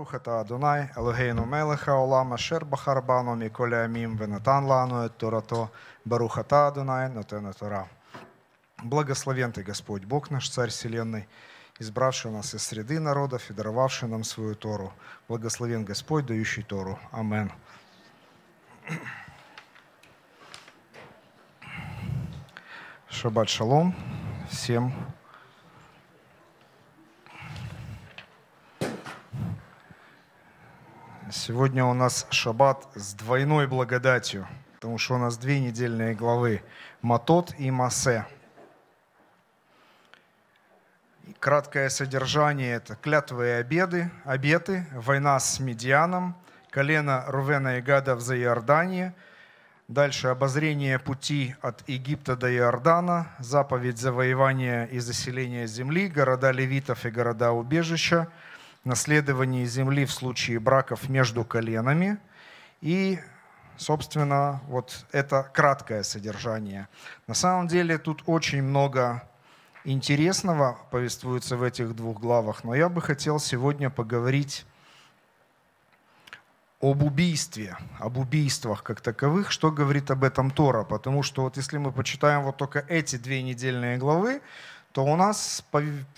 Баруха та Адонай, Елогейну Мелеха, Олама, Шербахарбану, Міколя Мім, Венатан Лану, Турато, Баруха та Адонай, Нотена Тора. Благословен Ты, Господь Бог наш, Царь Вселенной, избравший нас из среды народов и даровавший нам свою Тору. Благословен Господь, дающий Тору. Амен. Шаббат шалом всем. Сегодня у нас шаббат с двойной благодатью, потому что у нас две недельные главы – Матот и Масе. И краткое содержание – это клятвы и обеды, обеты, война с Медианом, колено Рувена и Гада в Заиордании, дальше обозрение пути от Египта до Иордана, заповедь завоевания и заселения земли, города левитов и города убежища – наследование земли в случае браков между коленами. И, собственно, вот это краткое содержание. На самом деле тут очень много интересного повествуется в этих двух главах, но я бы хотел сегодня поговорить об убийстве, об убийствах как таковых, что говорит об этом Тора, потому что вот если мы почитаем вот только эти две недельные главы, то у нас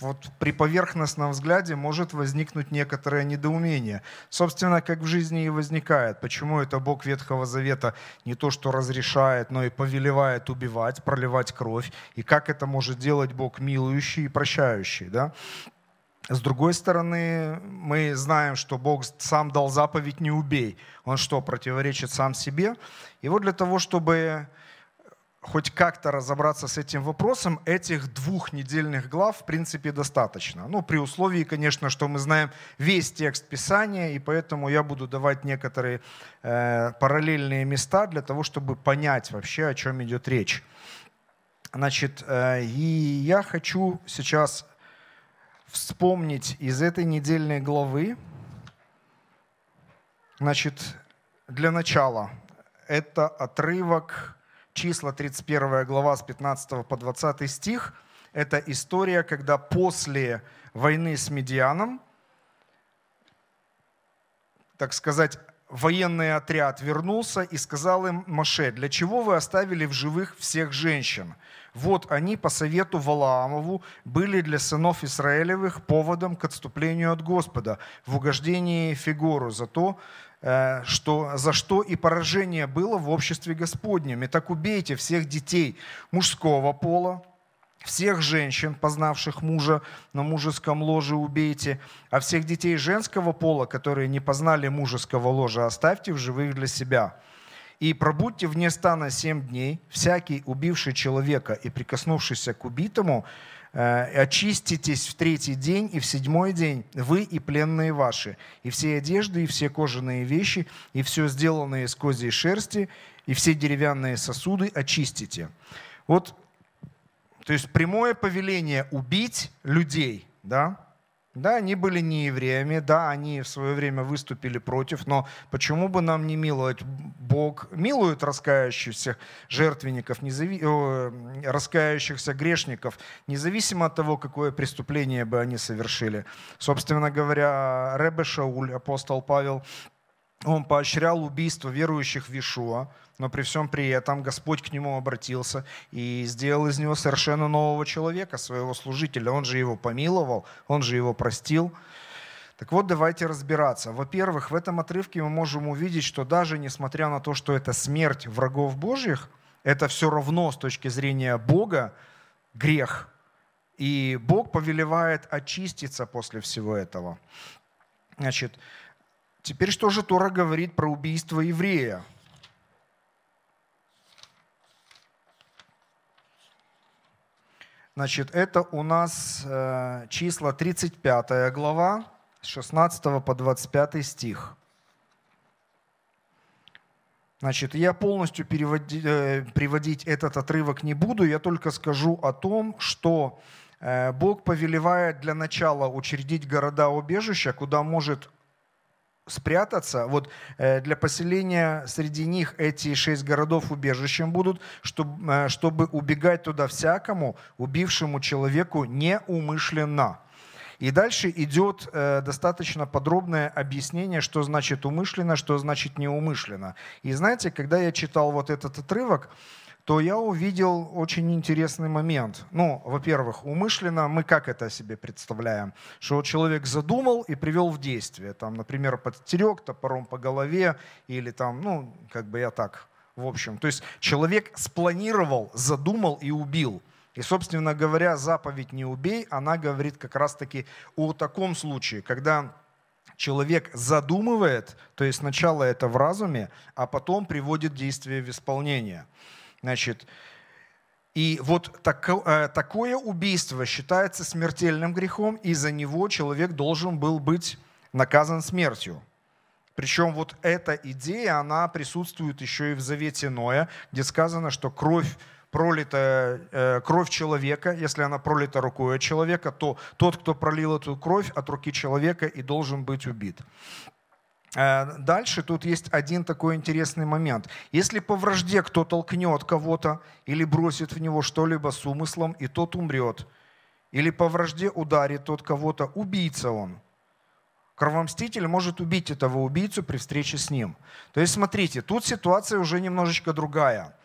вот, при поверхностном взгляде может возникнуть некоторое недоумение. Собственно, как в жизни и возникает. Почему это Бог Ветхого Завета не то, что разрешает, но и повелевает убивать, проливать кровь? И как это может делать Бог милующий и прощающий? Да? С другой стороны, мы знаем, что Бог сам дал заповедь «не убей». Он что, противоречит сам себе? И вот для того, чтобы хоть как-то разобраться с этим вопросом, этих двух недельных глав, в принципе, достаточно. Ну, при условии, конечно, что мы знаем весь текст Писания, и поэтому я буду давать некоторые э, параллельные места для того, чтобы понять вообще, о чем идет речь. Значит, э, и я хочу сейчас вспомнить из этой недельной главы, значит, для начала, это отрывок числа 31 глава с 15 по 20 стих. Это история, когда после войны с Медианом, так сказать, военный отряд вернулся и сказал им, Маше, для чего вы оставили в живых всех женщин? Вот они по совету Валаамову были для сынов Израилевых поводом к отступлению от Господа в угождении фигуру, за то, э, что, за что и поражение было в обществе Господнем. И так убейте всех детей мужского пола, всех женщин, познавших мужа на мужеском ложе, убейте, а всех детей женского пола, которые не познали мужеского ложа, оставьте в живых для себя и пробудьте вне стана семь дней, всякий, убивший человека и прикоснувшийся к убитому, э, очиститесь в третий день и в седьмой день, вы и пленные ваши, и все одежды, и все кожаные вещи, и все сделанное из козьей шерсти, и все деревянные сосуды очистите». Вот, то есть прямое повеление убить людей, да, да, они были не евреями, да, они в свое время выступили против, но почему бы нам не миловать? Бог милует раскающихся жертвенников, незави... Э, раскающихся грешников, независимо от того, какое преступление бы они совершили. Собственно говоря, Ребе Шауль, апостол Павел, он поощрял убийство верующих в Ишуа, но при всем при этом Господь к нему обратился и сделал из него совершенно нового человека, своего служителя. Он же его помиловал, он же его простил. Так вот, давайте разбираться. Во-первых, в этом отрывке мы можем увидеть, что даже несмотря на то, что это смерть врагов Божьих, это все равно с точки зрения Бога грех. И Бог повелевает очиститься после всего этого. Значит, Теперь что же Тора говорит про убийство еврея? Значит, это у нас э, числа 35 глава, с 16 по 25 стих. Значит, я полностью переводи, э, приводить этот отрывок не буду, я только скажу о том, что э, Бог повелевает для начала учредить города-убежища, куда может спрятаться. Вот э, для поселения среди них эти шесть городов убежищем будут, чтобы, э, чтобы убегать туда всякому, убившему человеку неумышленно. И дальше идет э, достаточно подробное объяснение, что значит умышленно, что значит неумышленно. И знаете, когда я читал вот этот отрывок, то я увидел очень интересный момент. Ну, во-первых, умышленно мы как это себе представляем? Что человек задумал и привел в действие. Там, например, подстерег топором по голове или там, ну, как бы я так, в общем. То есть человек спланировал, задумал и убил. И, собственно говоря, заповедь «не убей», она говорит как раз-таки о таком случае, когда человек задумывает, то есть сначала это в разуме, а потом приводит действие в исполнение. Значит, и вот тако, э, такое убийство считается смертельным грехом, и за него человек должен был быть наказан смертью. Причем вот эта идея, она присутствует еще и в Завете Ноя, где сказано, что кровь пролита, э, кровь человека, если она пролита рукой человека, то тот, кто пролил эту кровь от руки человека и должен быть убит. Э, дальше тут есть один такой интересный момент. Если по вражде кто толкнет кого-то или бросит в него что-либо с умыслом, и тот умрет, или по вражде ударит тот кого-то, убийца он. Кровомститель может убить этого убийцу при встрече с ним. То есть смотрите, тут ситуация уже немножечко другая.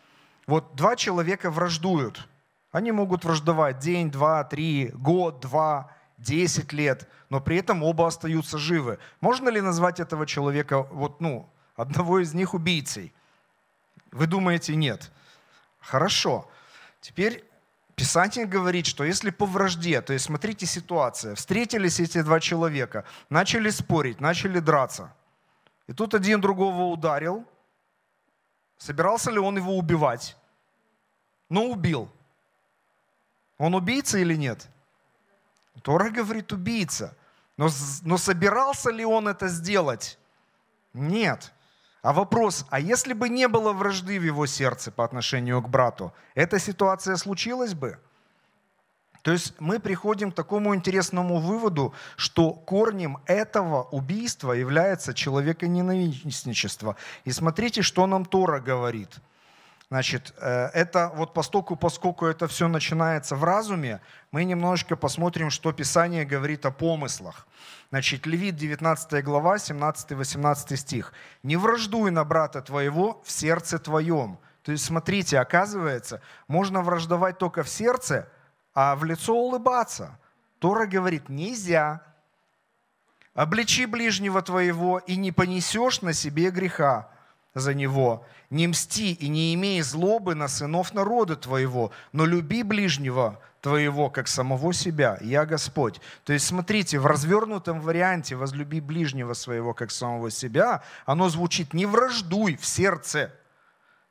Вот два человека враждуют. Они могут враждовать день, два, три, год, два – 10 лет, но при этом оба остаются живы. Можно ли назвать этого человека, вот, ну, одного из них убийцей? Вы думаете, нет? Хорошо. Теперь Писатель говорит, что если по вражде, то есть смотрите ситуация, встретились эти два человека, начали спорить, начали драться. И тут один другого ударил. Собирался ли он его убивать? Но убил. Он убийца или нет? Тора говорит убийца. Но, но собирался ли он это сделать? Нет. А вопрос, а если бы не было вражды в его сердце по отношению к брату, эта ситуация случилась бы? То есть мы приходим к такому интересному выводу, что корнем этого убийства является человеконенавистничество. И смотрите, что нам Тора говорит – Значит, э, это вот постоку, поскольку это все начинается в разуме, мы немножечко посмотрим, что Писание говорит о помыслах. Значит, Левит 19 глава, 17-18 стих. «Не враждуй на брата твоего в сердце твоем». То есть, смотрите, оказывается, можно враждовать только в сердце, а в лицо улыбаться. Тора говорит, нельзя. «Обличи ближнего твоего, и не понесешь на себе греха» за него. Не мсти и не имей злобы на сынов народа твоего, но люби ближнего твоего, как самого себя. Я Господь». То есть, смотрите, в развернутом варианте «возлюби ближнего своего, как самого себя», оно звучит «не враждуй в сердце».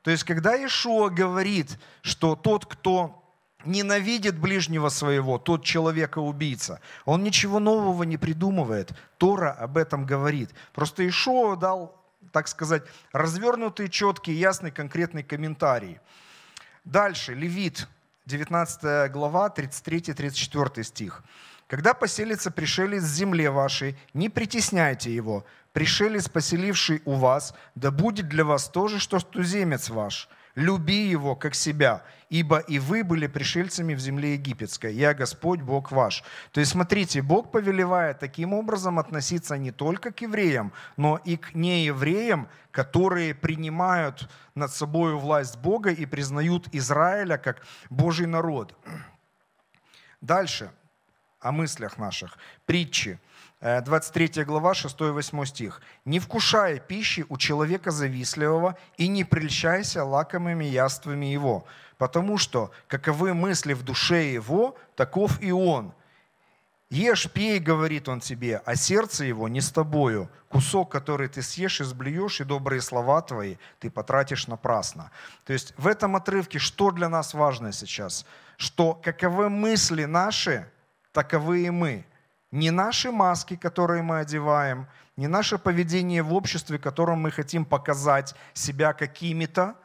То есть, когда Ишуа говорит, что тот, кто ненавидит ближнего своего, тот человека-убийца. Он ничего нового не придумывает. Тора об этом говорит. Просто Ишуа дал так сказать, развернутый, четкий, ясный, конкретный комментарий. Дальше, Левит, 19 глава, 33-34 стих. «Когда поселится пришелец с земле вашей, не притесняйте его. Пришелец, поселивший у вас, да будет для вас тоже, что туземец ваш люби его, как себя, ибо и вы были пришельцами в земле египетской. Я Господь, Бог ваш». То есть, смотрите, Бог повелевает таким образом относиться не только к евреям, но и к неевреям, которые принимают над собой власть Бога и признают Израиля как Божий народ. Дальше о мыслях наших. Притчи. 23 э, глава, 6-8 стих. «Не вкушая пищи у человека завистливого и не прельщайся лакомыми яствами его, потому что каковы мысли в душе его, таков и он. Ешь, пей, говорит он тебе, а сердце его не с тобою. Кусок, который ты съешь, изблюешь, и добрые слова твои ты потратишь напрасно». То есть в этом отрывке что для нас важно сейчас? Что каковы мысли наши, таковы и мы – не наши маски, которые мы одеваем, не наше поведение в обществе, которым мы хотим показать себя какими-то,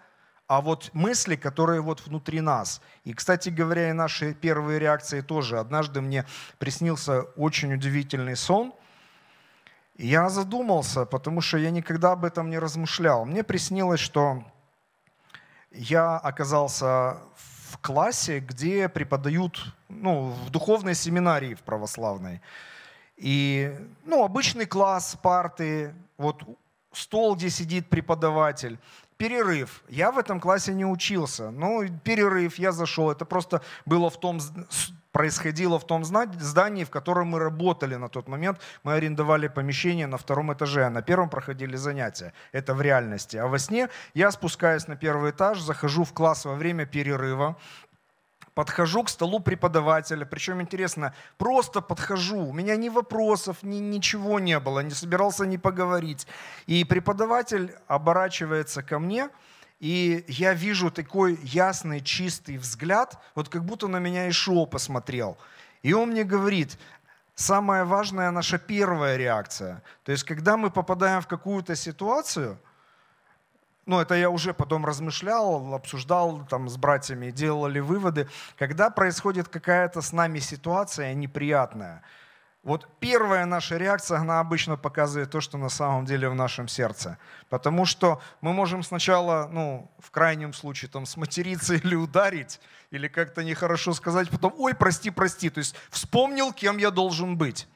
а вот мысли, которые вот внутри нас. И, кстати говоря, и наши первые реакции тоже. Однажды мне приснился очень удивительный сон. И я задумался, потому что я никогда об этом не размышлял. Мне приснилось, что я оказался в в классе, где преподают, ну, в духовной семинарии в православной. И, ну, обычный класс, парты, вот стол, где сидит преподаватель перерыв. Я в этом классе не учился. Ну, перерыв, я зашел. Это просто было в том, происходило в том здании, в котором мы работали на тот момент. Мы арендовали помещение на втором этаже, а на первом проходили занятия. Это в реальности. А во сне я спускаюсь на первый этаж, захожу в класс во время перерыва подхожу к столу преподавателя. Причем, интересно, просто подхожу. У меня ни вопросов, ни, ничего не было, не собирался ни поговорить. И преподаватель оборачивается ко мне, и я вижу такой ясный, чистый взгляд, вот как будто на меня и Ишуа посмотрел. И он мне говорит, самая важная наша первая реакция. То есть, когда мы попадаем в какую-то ситуацию – ну, это я уже потом размышлял, обсуждал там с братьями, делали выводы, когда происходит какая-то с нами ситуация неприятная, вот первая наша реакция, она обычно показывает то, что на самом деле в нашем сердце. Потому что мы можем сначала, ну, в крайнем случае, там, сматериться или ударить, или как-то нехорошо сказать, потом, ой, прости, прости. То есть вспомнил, кем я должен быть.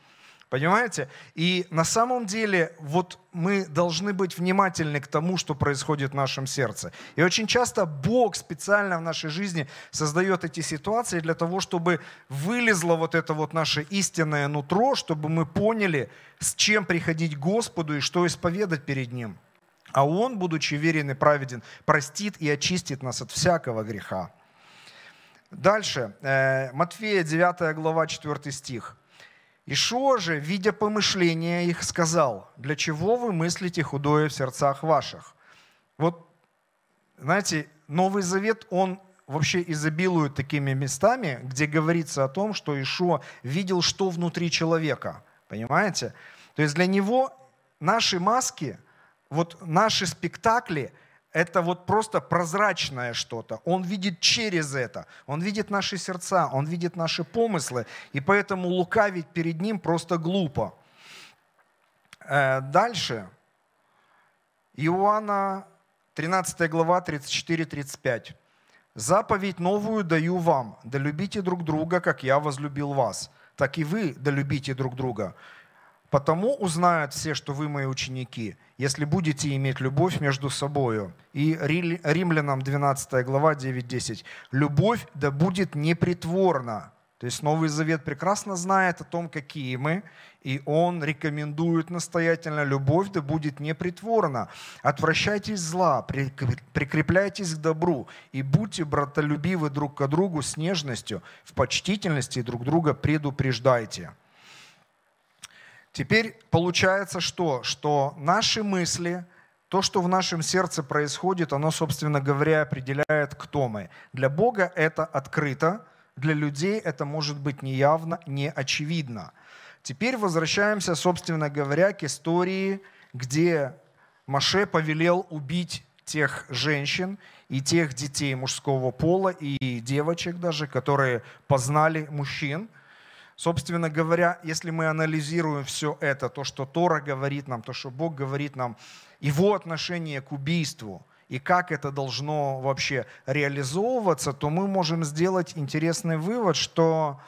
Понимаете? И на самом деле вот мы должны быть внимательны к тому, что происходит в нашем сердце. И очень часто Бог специально в нашей жизни создает эти ситуации для того, чтобы вылезло вот это вот наше истинное нутро, чтобы мы поняли, с чем приходить к Господу и что исповедать перед Ним. А Он, будучи верен и праведен, простит и очистит нас от всякого греха. Дальше, э, Матфея 9 глава 4 стих. Ишуа же, видя помышления их, сказал, «Для чего вы мыслите худое в сердцах ваших?» Вот, знаете, Новый Завет, он вообще изобилует такими местами, где говорится о том, что Ишуа видел, что внутри человека. Понимаете? То есть для него наши маски, вот наши спектакли – это вот просто прозрачное что-то. Он видит через это. Он видит наши сердца, он видит наши помыслы. И поэтому лукавить перед ним просто глупо. Э, дальше. Иоанна 13 глава 34-35. «Заповедь новую даю вам, да любите друг друга, как я возлюбил вас, так и вы да любите друг друга. Потому узнают все, что вы мои ученики, если будете иметь любовь между собою. И Римлянам 12 глава 9-10. Любовь да будет непритворна. То есть Новый Завет прекрасно знает о том, какие мы, и он рекомендует настоятельно, любовь да будет непритворна. Отвращайтесь зла, прикрепляйтесь к добру, и будьте братолюбивы друг к другу с нежностью, в почтительности друг друга предупреждайте. Теперь получается что? Что наши мысли, то, что в нашем сердце происходит, оно, собственно говоря, определяет, кто мы. Для Бога это открыто, для людей это может быть неявно, не очевидно. Теперь возвращаемся, собственно говоря, к истории, где Маше повелел убить тех женщин и тех детей мужского пола и девочек даже, которые познали мужчин. Собственно говоря, если мы анализируем все это, то, что Тора говорит нам, то, что Бог говорит нам, его отношение к убийству и как это должно вообще реализовываться, то мы можем сделать интересный вывод, что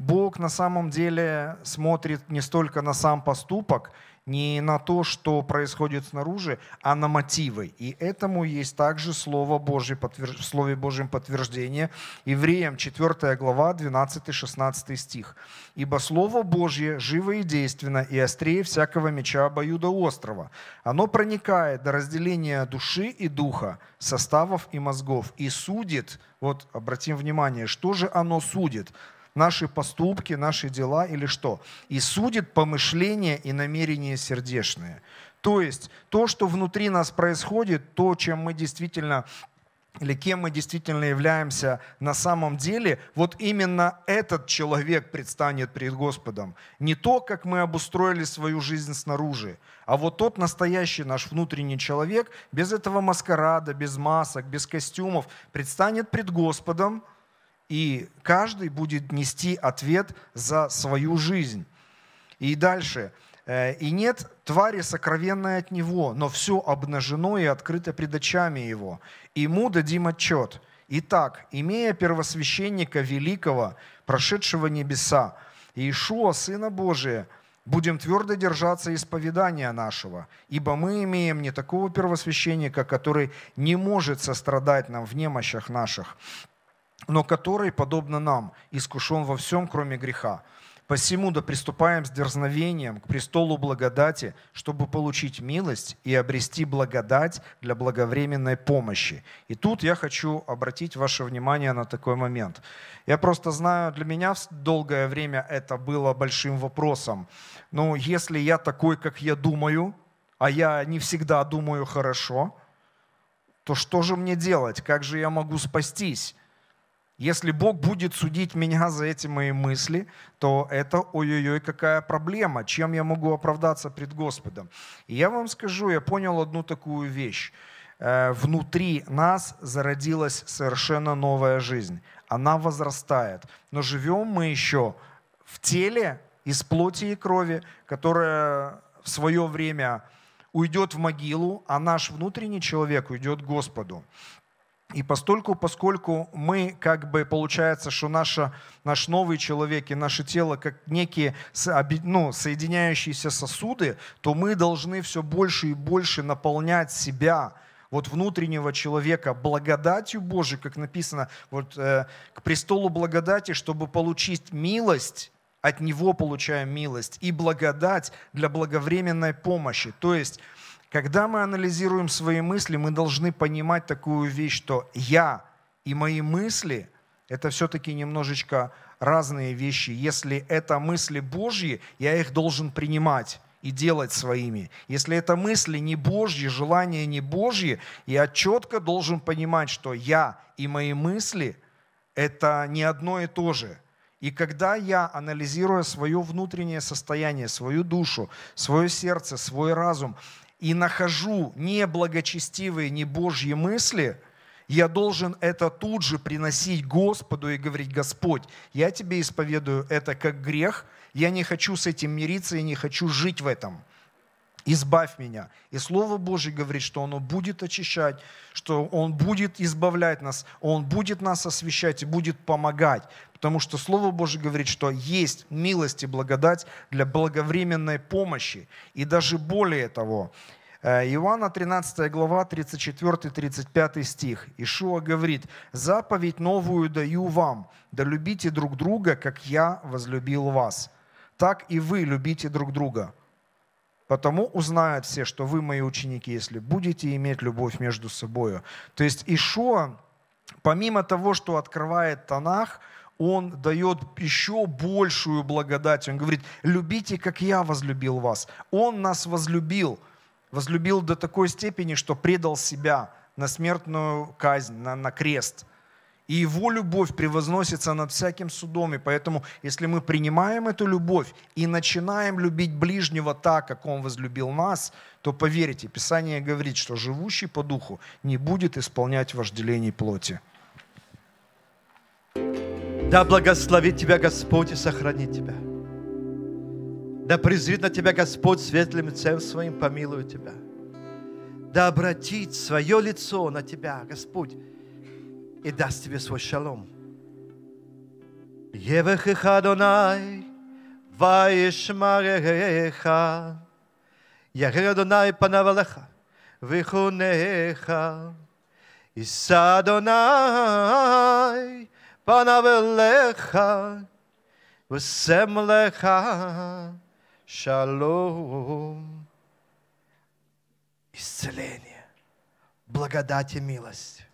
Бог на самом деле смотрит не столько на сам поступок, не на то, что происходит снаружи, а на мотивы. И этому есть также Слово Божье, в Слове Божьем подтверждение. Евреям 4 глава, 12-16 стих. «Ибо Слово Божье живо и действенно, и острее всякого меча обоюда острова. Оно проникает до разделения души и духа, составов и мозгов, и судит». Вот обратим внимание, что же оно судит – наши поступки, наши дела или что? И судит помышления и намерения сердечные. То есть то, что внутри нас происходит, то, чем мы действительно или кем мы действительно являемся на самом деле, вот именно этот человек предстанет перед Господом. Не то, как мы обустроили свою жизнь снаружи, а вот тот настоящий наш внутренний человек, без этого маскарада, без масок, без костюмов, предстанет пред Господом – и каждый будет нести ответ за свою жизнь. И дальше. Э, «И нет твари сокровенной от него, но все обнажено и открыто пред очами его. Ему дадим отчет. Итак, имея первосвященника великого, прошедшего небеса, Иешуа, Сына Божия, будем твердо держаться исповедания нашего, ибо мы имеем не такого первосвященника, который не может сострадать нам в немощах наших, но который, подобно нам, искушен во всем, кроме греха. Посему да приступаем с дерзновением к престолу благодати, чтобы получить милость и обрести благодать для благовременной помощи. И тут я хочу обратить ваше внимание на такой момент. Я просто знаю, для меня долгое время это было большим вопросом. Но ну, если я такой, как я думаю, а я не всегда думаю хорошо, то что же мне делать? Как же я могу спастись? Если Бог будет судить меня за эти мои мысли, то это ой-ой-ой, какая проблема, чем я могу оправдаться пред Господом. И я вам скажу, я понял одну такую вещь. Э, внутри нас зародилась совершенно новая жизнь. Она возрастает. Но живем мы еще в теле из плоти и крови, которая в свое время уйдет в могилу, а наш внутренний человек уйдет к Господу. И постольку, поскольку мы, как бы, получается, что наша, наш новый человек и наше тело как некие ну, соединяющиеся сосуды, то мы должны все больше и больше наполнять себя вот внутреннего человека благодатью Божией, как написано, вот э, к престолу благодати, чтобы получить милость от Него получаем милость и благодать для благовременной помощи. То есть когда мы анализируем свои мысли, мы должны понимать такую вещь, что я и мои мысли – это все-таки немножечко разные вещи. Если это мысли Божьи, я их должен принимать и делать своими. Если это мысли не Божьи, желания не Божьи, я четко должен понимать, что я и мои мысли – это не одно и то же. И когда я, анализируя свое внутреннее состояние, свою душу, свое сердце, свой разум, и нахожу неблагочестивые, не Божьи мысли, я должен это тут же приносить Господу и говорить, Господь, я тебе исповедую это как грех, я не хочу с этим мириться я не хочу жить в этом избавь меня. И Слово Божье говорит, что оно будет очищать, что Он будет избавлять нас, Он будет нас освещать и будет помогать. Потому что Слово Божье говорит, что есть милость и благодать для благовременной помощи. И даже более того, э, Иоанна 13 глава 34-35 стих. Ишуа говорит, «Заповедь новую даю вам, да любите друг друга, как я возлюбил вас. Так и вы любите друг друга. Потому узнают все, что вы мои ученики, если будете иметь любовь между собой. То есть Ишуа, помимо того, что открывает Танах, он дает еще большую благодать. Он говорит, любите, как я возлюбил вас. Он нас возлюбил. Возлюбил до такой степени, что предал себя на смертную казнь, на, на крест – и Его любовь превозносится над всяким судом. И поэтому, если мы принимаем эту любовь и начинаем любить ближнего так, как Он возлюбил нас, то поверьте, Писание говорит, что живущий по духу не будет исполнять вожделений плоти. Да благословит тебя Господь и сохранит тебя. Да презрит на тебя Господь светлым лицем своим, помилует тебя. Да обратит свое лицо на тебя, Господь, и даст тебе свой шалом. Евехеха Донай, Ваишмареха, Яхера Донай Панавалеха, Вихунеха, Иса Донай Панавелеха, Весемлеха, Шалом. Исцеление, благодать и милость